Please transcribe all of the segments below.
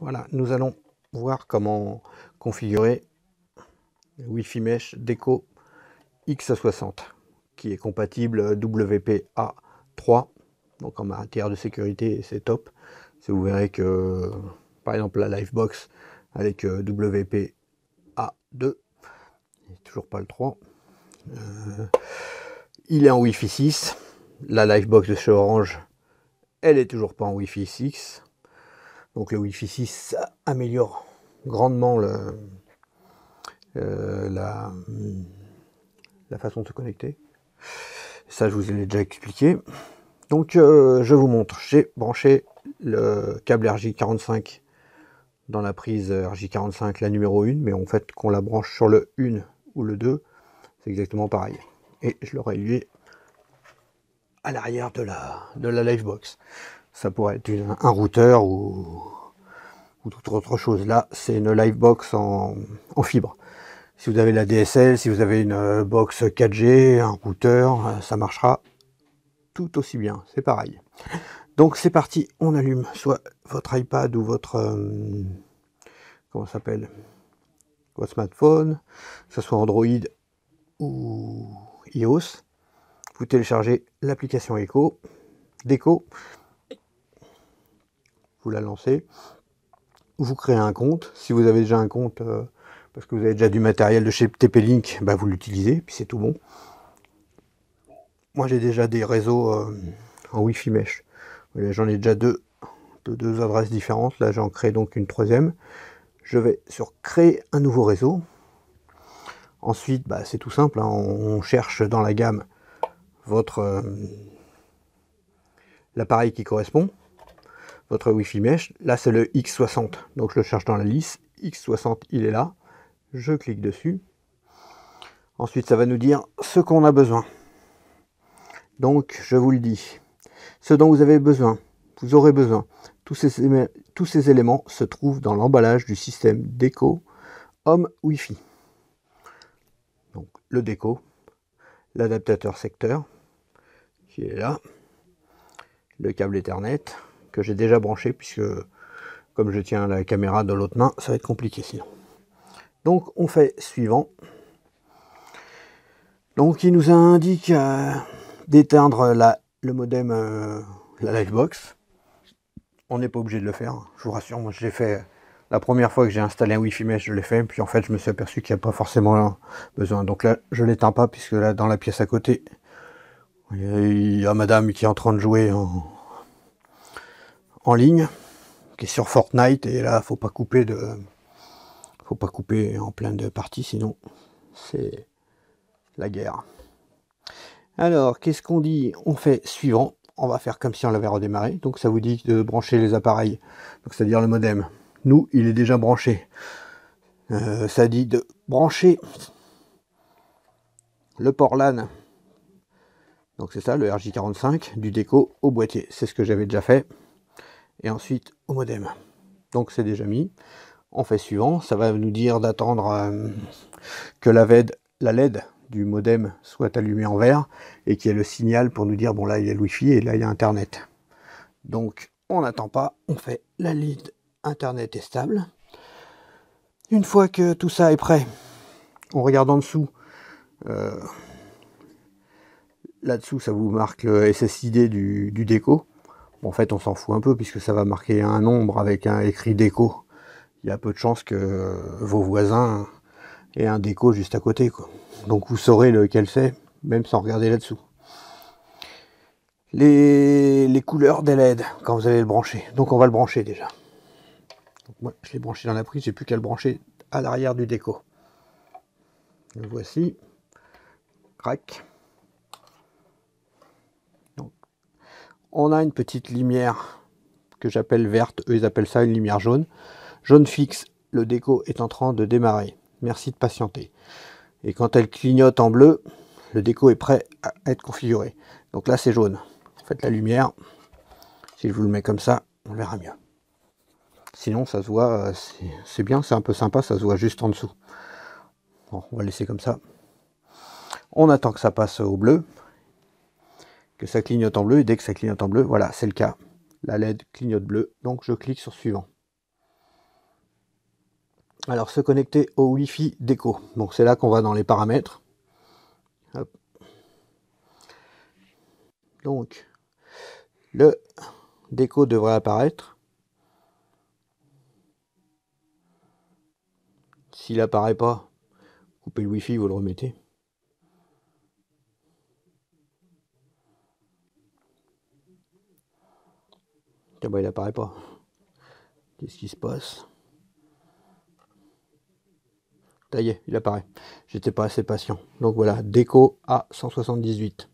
Voilà, nous allons voir comment configurer Wi-Fi Mesh Deco X60 qui est compatible WPA3. Donc en matière de sécurité, c'est top. vous verrez que par exemple la Livebox avec euh, WPA2, toujours pas le 3. Euh, il est en Wi-Fi 6. La Livebox de chez Orange, elle est toujours pas en Wi-Fi 6. Donc le Wi-Fi 6 améliore grandement euh, la, la, façon de se connecter. Ça, je vous ai déjà expliqué. Donc, euh, je vous montre. J'ai branché le câble RJ45 dans la prise RJ45, la numéro 1, mais en fait, qu'on la branche sur le 1 ou le 2, c'est exactement pareil. Et je l'aurais lié à l'arrière de la, de la Livebox ça pourrait être un routeur ou, toute autre chose. Là, c'est une Livebox en, en fibre. Si vous avez la DSL, si vous avez une euh, box 4G, un routeur, euh, ça marchera tout aussi bien. C'est pareil. Donc c'est parti, on allume soit votre iPad ou votre euh, comment s'appelle votre smartphone, que ce soit Android ou iOS. Vous téléchargez l'application Echo, Déco la lancer. Vous créez un compte. Si vous avez déjà un compte, euh, parce que vous avez déjà du matériel de chez TP-Link, bah vous l'utilisez, puis c'est tout bon. Moi j'ai déjà des réseaux euh, en wifi fi Mesh. J'en ai déjà deux, deux, deux adresses différentes. Là j'en crée donc une troisième. Je vais sur créer un nouveau réseau. Ensuite, bah, c'est tout simple, hein. on, cherche dans la gamme votre euh, l'appareil qui correspond votre Wi-Fi Mesh. Là, c'est le X60. Donc, je le cherche dans la liste. X60, il est là. Je clique dessus. Ensuite, ça va nous dire ce qu'on a besoin. Donc, je vous le dis. Ce dont vous avez besoin, vous aurez besoin. Tous ces, éléments se trouvent dans l'emballage du système déco Home Wi-Fi. Donc, le déco, l'adaptateur secteur, qui est là, le câble Ethernet, j'ai déjà branché, puisque comme je tiens la caméra de l'autre main, ça va être compliqué sinon. Donc on fait suivant. Donc il nous indique euh, d'éteindre d'éteindre le modem, la euh, la Livebox. On n'est pas obligé de le faire, hein, je vous rassure, moi j'ai fait la première fois que j'ai installé un wifi mesh, je l'ai fait, puis en fait je me suis aperçu qu'il n'y a pas forcément besoin. Donc là je l'éteins pas, puisque là dans la pièce à côté, il y a madame qui est en train de jouer en, ligne qui est sur Fortnite et là faut pas couper de faut pas couper en plein de parties sinon c'est la guerre. Alors qu'est-ce qu'on dit On fait suivant, on va faire comme si on l'avait redémarré. Donc ça vous dit de brancher les appareils, donc c'est-à-dire le modem. Nous, il est déjà branché. Euh, ça dit de brancher le port LAN. Donc c'est ça, le RJ45 du déco au boîtier. C'est ce que j'avais déjà fait et ensuite au modem. Donc c'est déjà mis. On fait suivant, ça va nous dire d'attendre euh, que la, LED, la LED du modem soit allumée en vert et qu'il y ait le signal pour nous dire bon là il y a le Wi-Fi et là il y a Internet. Donc on n'attend pas, on fait la LED Internet est stable. Une fois que tout ça est prêt, on regarde en dessous. Euh, là-dessous, ça vous marque le SSID du déco en fait, on s'en fout un peu puisque ça va marquer un nombre avec un écrit déco. Il y a peu de chances que vos voisins aient un déco juste à côté. Donc vous saurez lequel fait, même sans regarder là-dessous. Les, couleurs des LED quand vous allez le brancher. Donc on va le brancher déjà. Donc moi, je l'ai branché dans la prise, j'ai plus qu'à le brancher à l'arrière du déco. Le voici. Crac. on a une petite lumière que j'appelle verte, eux ils appellent ça une lumière jaune. Jaune fixe, le déco est en train de démarrer. Merci de patienter. Et quand elle clignote en bleu, le déco est prêt à être configuré. Donc là c'est jaune. Faites la lumière. Si je vous le mets comme ça, on verra mieux. Sinon ça se voit, euh, c'est bien, c'est un peu sympa, ça se voit juste en dessous. on va laisser comme ça. On attend que ça passe au bleu que ça clignote en bleu, et dès que ça clignote en bleu, voilà, c'est le cas. La LED clignote bleu, donc je clique sur suivant. Alors se connecter au Wi-Fi déco. Donc c'est là qu'on va dans les paramètres. Donc le déco devrait apparaître. S'il apparaît pas, coupez le Wi-Fi, vous le remettez. Ah bah, il apparaît pas. Qu'est-ce qui se passe Ça y est, il apparaît. J'étais pas assez patient. Donc voilà, déco à 178.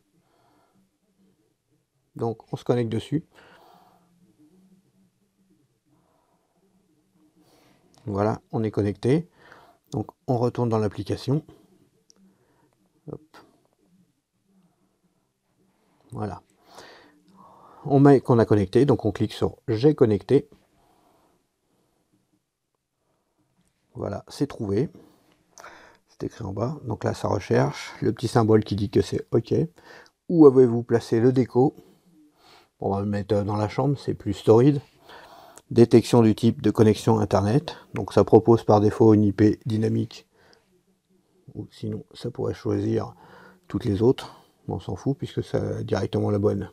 Donc on se connecte dessus. Voilà, on est connecté. Donc on retourne dans l'application. Voilà on met qu'on a connecté, donc on clique sur J'ai connecté. Voilà, c'est trouvé. C'est écrit en bas. Donc là, ça recherche. Le petit symbole qui dit que c'est OK. Où avez-vous placé le déco On va le mettre dans la chambre, c'est plus storide. Détection du type de connexion Internet. Donc ça propose par défaut une IP dynamique. Ou sinon, ça pourrait choisir toutes les autres. On s'en fout puisque c'est directement la bonne.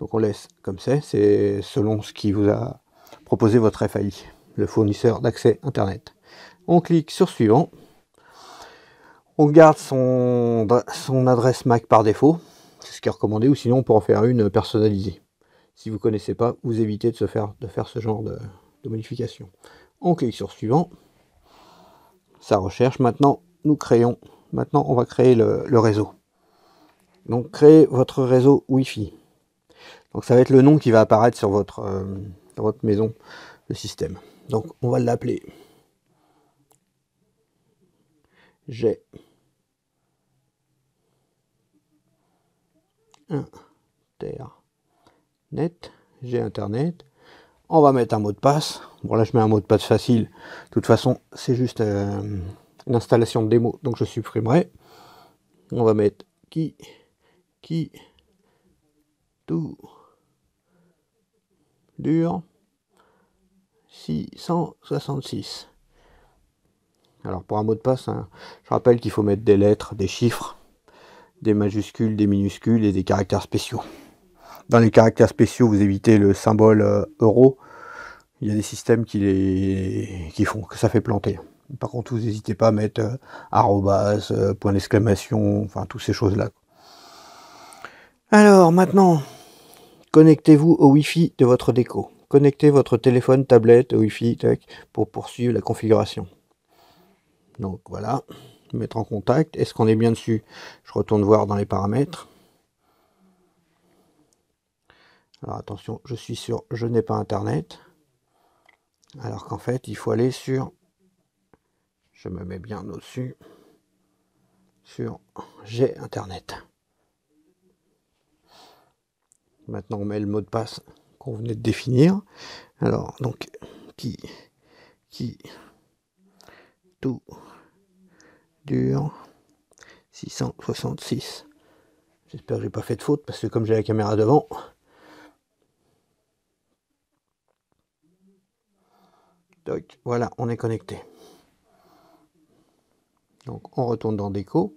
Donc on laisse comme c'est, c'est selon ce qui vous a proposé votre FAI, le fournisseur d'accès Internet. On clique sur suivant. On garde son, adresse MAC par défaut, c'est ce qui est recommandé, ou sinon on peut en faire une personnalisée. Si vous ne connaissez pas, vous évitez de, se faire, de faire ce genre de, modification. On clique sur suivant. Ça recherche. Maintenant, nous créons. Maintenant, on va créer le, le réseau. Donc, créer votre réseau Wi-Fi. Donc ça va être le nom qui va apparaître sur votre, euh, maison, le système. Donc on va l'appeler j'ai net, j'ai internet. On va mettre un mot de passe. Bon là je mets un mot de passe facile. De toute façon c'est juste euh, une installation de démo donc je supprimerai. On va mettre qui, qui, tout dur, 666. Alors pour un mot de passe, hein, je rappelle qu'il faut mettre des lettres, des chiffres, des majuscules, des minuscules et des caractères spéciaux. Dans les caractères spéciaux, vous évitez le symbole euh, euro. Il y a des systèmes qui, les, qui font que ça fait planter. Par contre, vous n'hésitez pas à mettre euh, arrobas, euh, point d'exclamation, enfin toutes ces choses-là. Alors maintenant, Connectez-vous au Wi-Fi de votre déco. Connectez votre téléphone, tablette au Wi-Fi pour poursuivre la configuration. Donc voilà, mettre en contact. Est-ce qu'on est bien dessus Je retourne voir dans les paramètres. Alors attention, je suis sur je n'ai pas internet. Alors qu'en fait, il faut aller sur je me mets bien au-dessus sur j'ai internet. Maintenant, on met le mot de passe qu'on venait de définir. Alors, donc, qui, qui, tout dure 666. J'espère que j'ai pas fait de faute parce que comme j'ai la caméra devant, donc voilà, on est connecté. Donc on retourne dans Déco,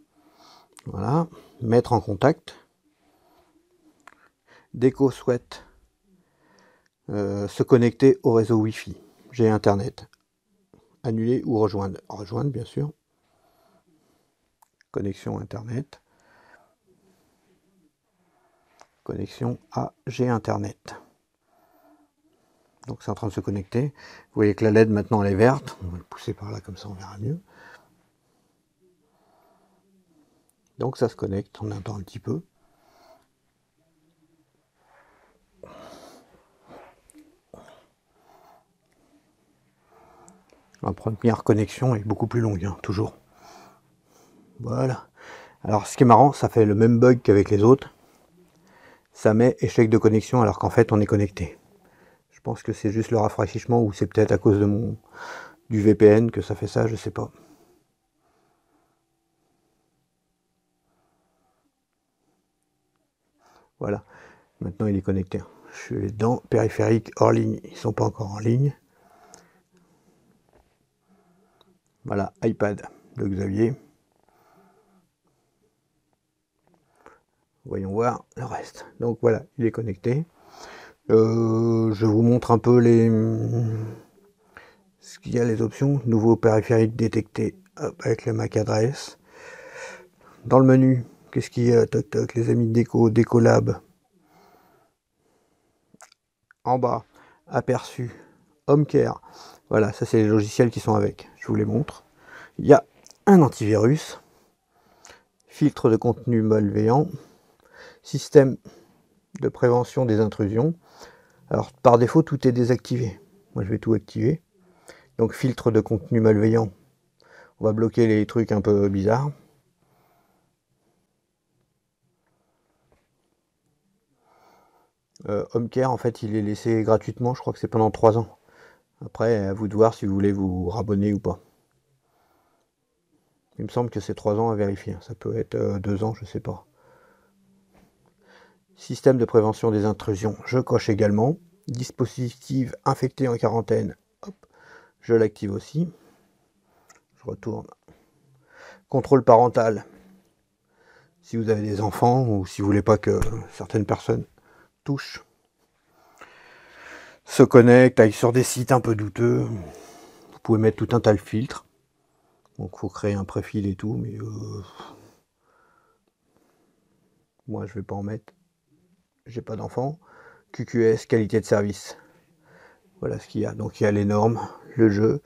voilà, mettre en contact. Déco souhaite euh, se connecter au réseau Wi-Fi. J'ai Internet. Annuler ou rejoindre. Rejoindre, bien sûr. Connexion Internet. Connexion à j'ai Internet. Donc c'est en train de se connecter. Vous voyez que la LED maintenant elle est verte. On va le pousser par là comme ça on verra mieux. Donc ça se connecte, on attend un petit peu. Ma première connexion est beaucoup plus longue, hein, toujours. Voilà. Alors ce qui est marrant, ça fait le même bug qu'avec les autres. Ça met échec de connexion alors qu'en fait on est connecté. Je pense que c'est juste le rafraîchissement ou c'est peut-être à cause de mon du VPN que ça fait ça, je sais pas. Voilà. Maintenant il est connecté. Je suis dans périphérique hors ligne. Ils sont pas encore en ligne. Voilà, iPad de Xavier. Voyons voir le reste. Donc voilà, il est connecté. Euh, je vous montre un peu les ce qu'il y a les options. Nouveau périphérique détecté avec le MAC adresse. Dans le menu, qu'est-ce qu'il y a Toc toc, les amis de déco, décolab. En bas, aperçu, home care. Voilà, ça c'est les logiciels qui sont avec. Je vous les montre. Il y a un antivirus, filtre de contenu malveillant, système de prévention des intrusions. Alors par défaut, tout est désactivé. Moi je vais tout activer. Donc filtre de contenu malveillant. On va bloquer les trucs un peu bizarres. Euh, Homecare, en fait, il est laissé gratuitement, je crois que c'est pendant 3 ans. Après, à vous de voir si vous voulez vous rabonner ou pas. Il me semble que c'est 3 ans à vérifier. Ça peut être 2 euh, ans, je ne sais pas. Système de prévention des intrusions, je coche également. Dispositif infecté en quarantaine, je l'active aussi. Je retourne. Contrôle parental. Si vous avez des enfants ou si vous voulez pas que certaines personnes touchent se connecte, aille sur des sites un peu douteux. Vous pouvez mettre tout un tas de filtres. Donc faut créer un profil et tout, mais euh, moi je vais pas en mettre. J'ai pas d'enfant. QQS, qualité de service. Voilà ce qu'il y a. Donc il y a les normes, le jeu,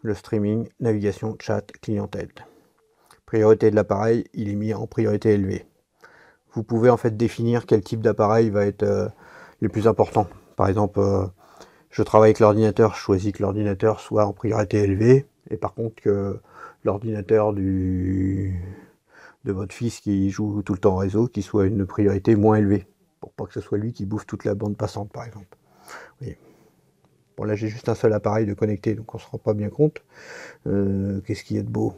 le streaming, navigation, chat, clientèle. Priorité de l'appareil, il est mis en priorité élevée. Vous pouvez en fait définir quel type d'appareil va être euh, le plus important. Par exemple, euh, je travaille avec l'ordinateur, je choisis que l'ordinateur soit en priorité élevée, et par contre que l'ordinateur du de votre fils qui joue tout le temps en réseau, qui soit une priorité moins élevée, pour pas que ce soit lui qui bouffe toute la bande passante, par exemple. Bon, là, j'ai juste un seul appareil de connecté, donc on se rend pas bien compte. Euh, qu'est-ce qu'il y a de beau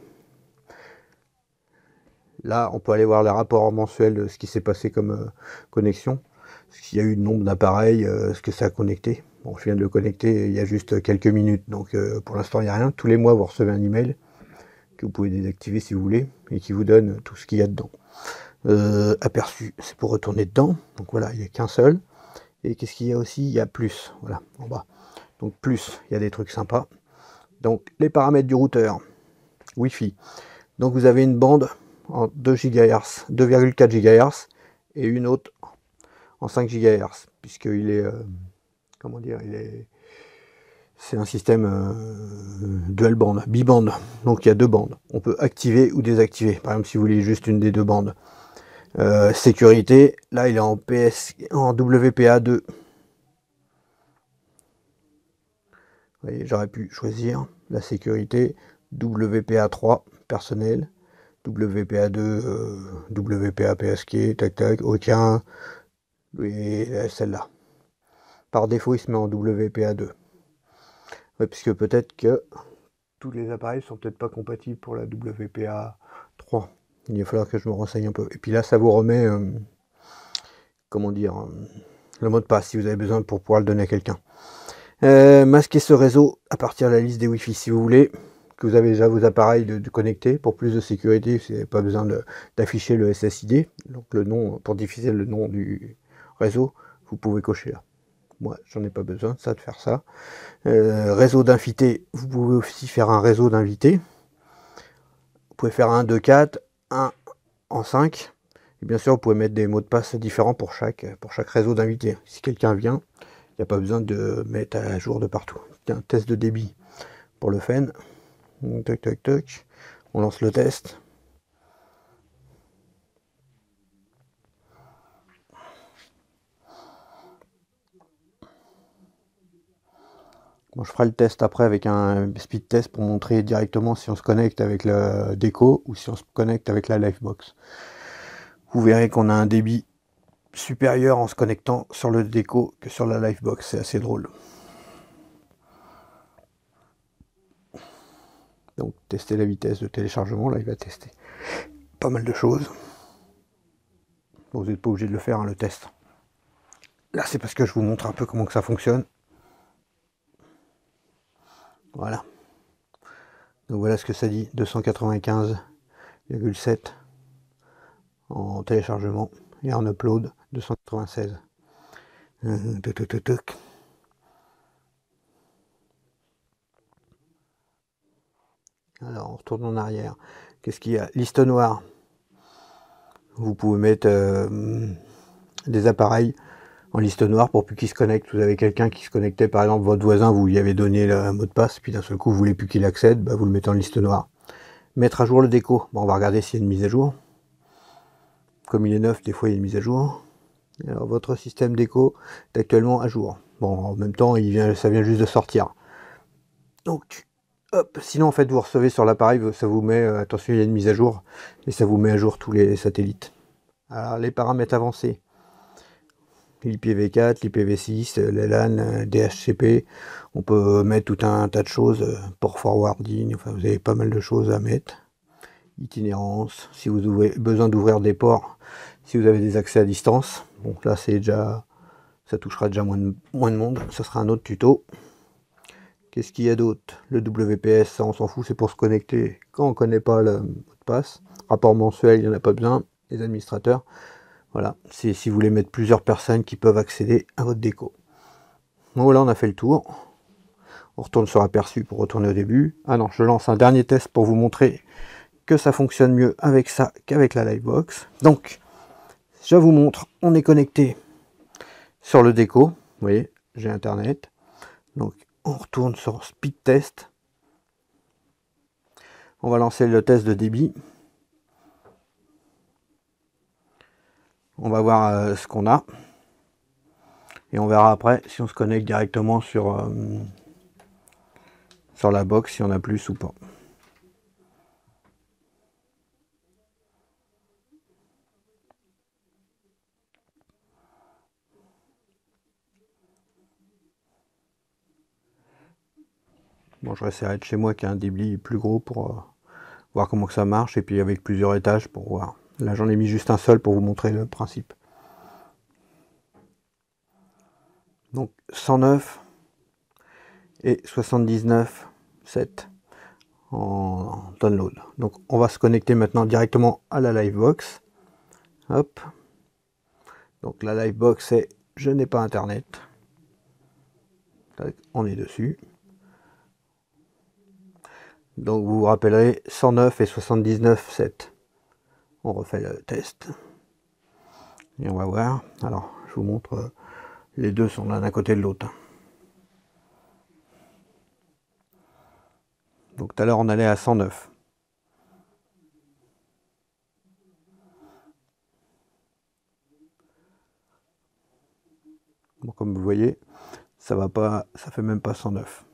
Là, on peut aller voir les rapports mensuels de ce qui s'est passé comme euh, connexion s'il y a eu de nombre d'appareils, euh, ce que ça a connecté. Bon, je viens de le connecter il y a juste quelques minutes, donc euh, pour l'instant, il n'y a rien. Tous les mois, vous recevez un email que vous pouvez désactiver si vous voulez et qui vous donne tout ce qu'il y a dedans. Euh, aperçu, c'est pour retourner dedans. Donc voilà, il n'y a qu'un seul. Et qu'est-ce qu'il y a aussi Il y a plus, voilà, en bas. Donc plus, il y a des trucs sympas. Donc les paramètres du routeur, Wi-Fi. Donc vous avez une bande en 2 GHz, 2,4 GHz et une autre en 5 GHz, puisqu'il est, euh, comment dire, il est, c'est un système dual euh, dual band, bande, donc il y a deux bandes. On peut activer ou désactiver, par exemple si vous voulez juste une des deux bandes. Euh, sécurité, là il est en, PS, en WPA2. j'aurais pu choisir la sécurité WPA3 personnel, WPA2, WPA PSK, tac tac, aucun oui, euh, celle-là. Par défaut, il se met en WPA2. Oui, puisque peut-être que tous les appareils sont peut-être pas compatibles pour la WPA3. Il va falloir que je me renseigne un peu. Et puis là, ça vous remet, euh, comment dire, euh, le mot de passe si vous avez besoin pour pouvoir le donner à quelqu'un. masquer ce réseau à partir de la liste des Wi-Fi si vous voulez, que vous avez déjà vos appareils de, connectés. Pour plus de sécurité, vous n'avez pas besoin d'afficher le SSID, donc le nom, pour diffuser le nom du, réseau, vous pouvez cocher là. Moi, j'en ai pas besoin, ça, de faire ça. Euh, réseau d'invités, vous pouvez aussi faire un réseau d'invités. Vous pouvez faire un 2, 4, un en 5. Et bien sûr, vous pouvez mettre des mots de passe différents pour chaque, pour chaque réseau d'invités. Si quelqu'un vient, il n'y a pas besoin de mettre à jour de partout. Un test de débit pour le FEN. Toc, toc, toc. On lance le test. je ferai le test après avec un speed test pour montrer directement si on se connecte avec le déco ou si on se connecte avec la Livebox. Vous verrez qu'on a un débit supérieur en se connectant sur le déco que sur la Livebox. C'est assez drôle. Donc tester la vitesse de téléchargement, là il va tester pas mal de choses. vous n'êtes pas obligé de le faire, hein, le test. Là c'est parce que je vous montre un peu comment que ça fonctionne. Voilà. Donc voilà ce que ça dit, 295,7 en téléchargement et en upload 296. Euh, Alors on retourne en arrière. Qu'est-ce qu'il y a Liste noire. Vous pouvez mettre euh, des appareils en liste noire pour plus qu'il se connecte. Vous avez quelqu'un qui se connectait, par exemple, votre voisin, vous lui avez donné le mot de passe, puis d'un seul coup, vous voulez plus qu'il accède, bah, vous le mettez en liste noire. Mettre à jour le déco. Bon, on va regarder s'il y a une mise à jour. Comme il est neuf, des fois, il y a une mise à jour. Alors, votre système déco est actuellement à jour. Bon, en même temps, il vient, ça vient juste de sortir. Donc, hop, sinon, en fait, vous recevez sur l'appareil, ça vous met, euh, attention, il y a une mise à jour, et ça vous met à jour tous les satellites. Alors, les paramètres avancés l'IPv4, l'IPv6, euh, l'ELAN, euh, DHCP. On peut mettre tout un tas de choses, euh, port forwarding, enfin vous avez pas mal de choses à mettre. Itinérance, si vous avez besoin d'ouvrir des ports, si vous avez des accès à distance. Bon là c'est déjà, ça touchera déjà moins de, moins de monde, ça sera un autre tuto. Qu'est-ce qu'il y a d'autre Le WPS, ça on s'en fout, c'est pour se connecter quand on ne connaît pas le mot de passe. Rapport mensuel, il n'y en a pas besoin, les administrateurs. Voilà, c'est si vous voulez mettre plusieurs personnes qui peuvent accéder à votre déco. Bon, voilà, on a fait le tour. On retourne sur aperçu pour retourner au début. Ah non, je lance un dernier test pour vous montrer que ça fonctionne mieux avec ça qu'avec la Livebox. Donc, je vous montre, on est connecté sur le déco. Vous voyez, j'ai Internet. Donc, on retourne sur Speed Test. On va lancer le test de débit. On va voir euh, ce qu'on a. Et on verra après si on se connecte directement sur, euh, sur la box, si on a plus ou pas. Bon, je essayer de chez moi qui a un débit plus gros pour euh, voir comment que ça marche et puis avec plusieurs étages pour voir. Là, j'en ai mis juste un seul pour vous montrer le principe. Donc 109 et 79.7 7 en download. Donc on va se connecter maintenant directement à la Livebox. Hop. Donc la Livebox c'est je n'ai pas internet. On est dessus. Donc vous vous rappellerez 109 et 79.7 on refait le test. Et on va voir. Alors, je vous montre, euh, les deux sont l'un à côté de l'autre. Donc tout à l'heure, on allait à 109. comme vous voyez, ça va pas, ça fait même pas 109.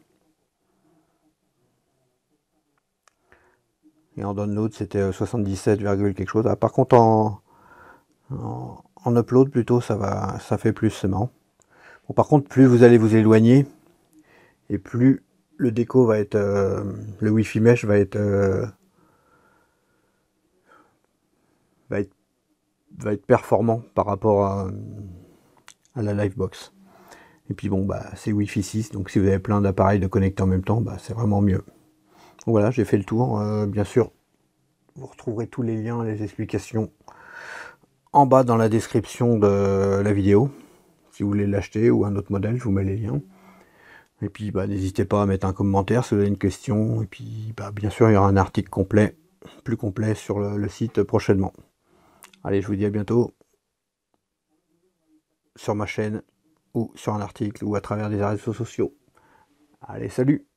Et en download, c'était 77, euh, quelque chose. Ah, par contre, en, en, upload, plutôt, ça, va, ça fait plus seulement. Bon, par contre, plus vous allez vous éloigner, et plus le déco va être... Euh, le wifi mesh euh, va être... va être performant par rapport à, la Livebox. Et puis bon, bah, c'est wifi 6, donc si vous avez plein d'appareils de connecter en même temps, bah, c'est vraiment mieux. Voilà, j'ai fait le tour. Euh, bien sûr, vous retrouverez tous les liens, les explications en bas dans la description de la vidéo. Si vous voulez l'acheter ou un autre modèle, je vous mets les liens. Et puis, bah, n'hésitez pas à mettre un commentaire si vous avez une question. Et puis, bah, bien sûr, il y aura un article complet, plus complet sur le site prochainement. Allez, je vous dis à bientôt sur ma chaîne ou sur un article ou à travers des réseaux sociaux. Allez, salut